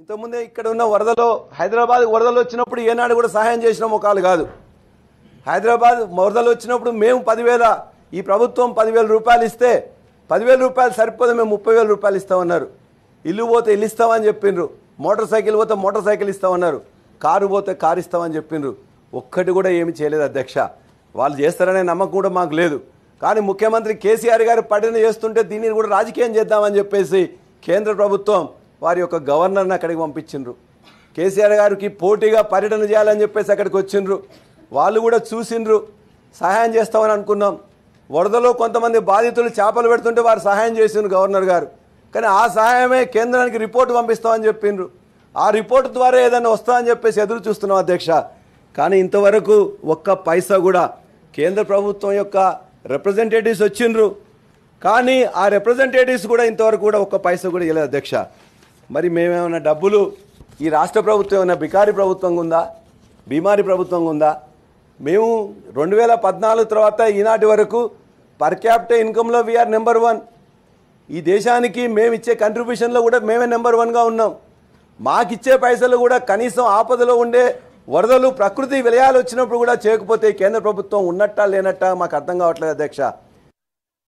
ఇంతకుముందే ఇక్కడ ఉన్న వరదలో హైదరాబాద్ వరదలు వచ్చినప్పుడు ఏనాడు కూడా సహాయం చేసిన ముఖాలు కాదు హైదరాబాద్ వరదలు వచ్చినప్పుడు మేము పదివేల ఈ ప్రభుత్వం పదివేల రూపాయలు ఇస్తే పదివేల రూపాయలు సరిపోదు మేము ముప్పై వేల రూపాయలు ఇస్తామన్నారు ఇల్లు పోతే ఇల్లు ఇస్తామని చెప్పిండ్రు మోటార్ సైకిల్ పోతే మోటార్ సైకిల్ ఇస్తామన్నారు కారు పోతే కారు ఇస్తామని చెప్పిండ్రు ఒక్కటి కూడా ఏమి చేయలేదు అధ్యక్ష వాళ్ళు చేస్తారనే నమ్మకం కూడా మాకు లేదు కానీ ముఖ్యమంత్రి కేసీఆర్ గారు పడిన చేస్తుంటే దీనిని కూడా రాజకీయం చేద్దామని చెప్పేసి కేంద్ర ప్రభుత్వం వారి యొక్క గవర్నర్ని అక్కడికి పంపించిండ్రు కేసీఆర్ గారికి పోటీగా పర్యటన చేయాలని చెప్పేసి అక్కడికి వచ్చిండ్రు వాళ్ళు కూడా చూసిండ్రు సహాయం చేస్తామని అనుకున్నాం వరదలో కొంతమంది బాధితులు చేపలు పెడుతుంటే వారు సహాయం చేసిండ్రు గవర్నర్ గారు కానీ ఆ సహాయమే కేంద్రానికి రిపోర్ట్ పంపిస్తామని చెప్పిండ్రు ఆ రిపోర్ట్ ద్వారా ఏదైనా వస్తామని చెప్పేసి ఎదురు చూస్తున్నాం అధ్యక్ష కానీ ఇంతవరకు ఒక్క పైసా కూడా కేంద్ర ప్రభుత్వం యొక్క రిప్రజెంటేటివ్స్ వచ్చిండ్రు కానీ ఆ రిప్రజెంటేటివ్స్ కూడా ఇంతవరకు కూడా ఒక్క పైసా కూడా ఇవ్వలేదు అధ్యక్ష మరి మేమేమైనా డబ్బులు ఈ రాష్ట్ర ప్రభుత్వం ఏమైనా బికారి ప్రభుత్వంగా ఉందా బీమారి ప్రభుత్వంగా ఉందా మేము రెండు వేల పద్నాలుగు తర్వాత ఈనాటి వరకు పర్ క్యాపిట ఇన్కంలో వీఆర్ నెంబర్ వన్ ఈ దేశానికి మేము ఇచ్చే కంట్రిబ్యూషన్లో కూడా మేమే నెంబర్ వన్గా ఉన్నాం మాకిచ్చే పైసలు కూడా కనీసం ఆపదలో ఉండే వరదలు ప్రకృతి విలయాలు వచ్చినప్పుడు కూడా చేయకపోతే కేంద్ర ప్రభుత్వం ఉన్నట్టా లేనట్టా మాకు అర్థం కావట్లేదు అధ్యక్ష